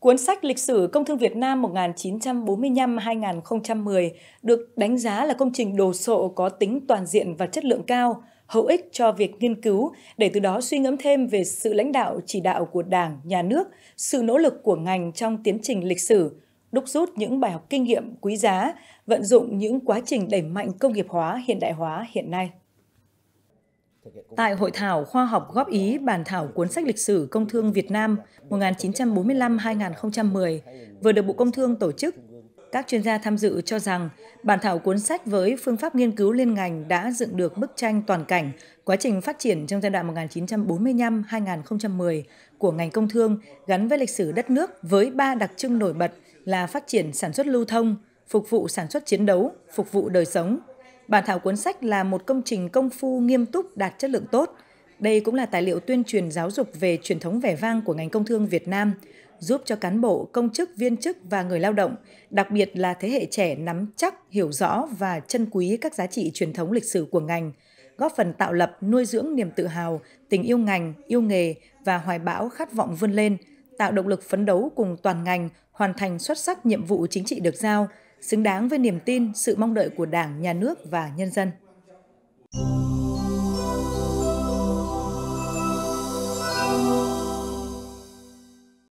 Cuốn sách Lịch sử Công thương Việt Nam 1945-2010 được đánh giá là công trình đồ sộ có tính toàn diện và chất lượng cao, hữu ích cho việc nghiên cứu để từ đó suy ngẫm thêm về sự lãnh đạo chỉ đạo của Đảng, nhà nước, sự nỗ lực của ngành trong tiến trình lịch sử, đúc rút những bài học kinh nghiệm quý giá, vận dụng những quá trình đẩy mạnh công nghiệp hóa, hiện đại hóa hiện nay. Tại hội thảo khoa học góp ý bản thảo cuốn sách lịch sử Công thương Việt Nam 1945-2010 vừa được Bộ Công Thương tổ chức, các chuyên gia tham dự cho rằng bản thảo cuốn sách với phương pháp nghiên cứu liên ngành đã dựng được bức tranh toàn cảnh quá trình phát triển trong giai đoạn 1945-2010 của ngành công thương gắn với lịch sử đất nước với ba đặc trưng nổi bật là phát triển sản xuất lưu thông, phục vụ sản xuất chiến đấu, phục vụ đời sống Bản thảo cuốn sách là một công trình công phu nghiêm túc đạt chất lượng tốt. Đây cũng là tài liệu tuyên truyền giáo dục về truyền thống vẻ vang của ngành công thương Việt Nam, giúp cho cán bộ, công chức, viên chức và người lao động, đặc biệt là thế hệ trẻ nắm chắc, hiểu rõ và trân quý các giá trị truyền thống lịch sử của ngành, góp phần tạo lập, nuôi dưỡng niềm tự hào, tình yêu ngành, yêu nghề và hoài bão khát vọng vươn lên, tạo động lực phấn đấu cùng toàn ngành hoàn thành xuất sắc nhiệm vụ chính trị được giao – xứng đáng với niềm tin, sự mong đợi của Đảng, Nhà nước và nhân dân.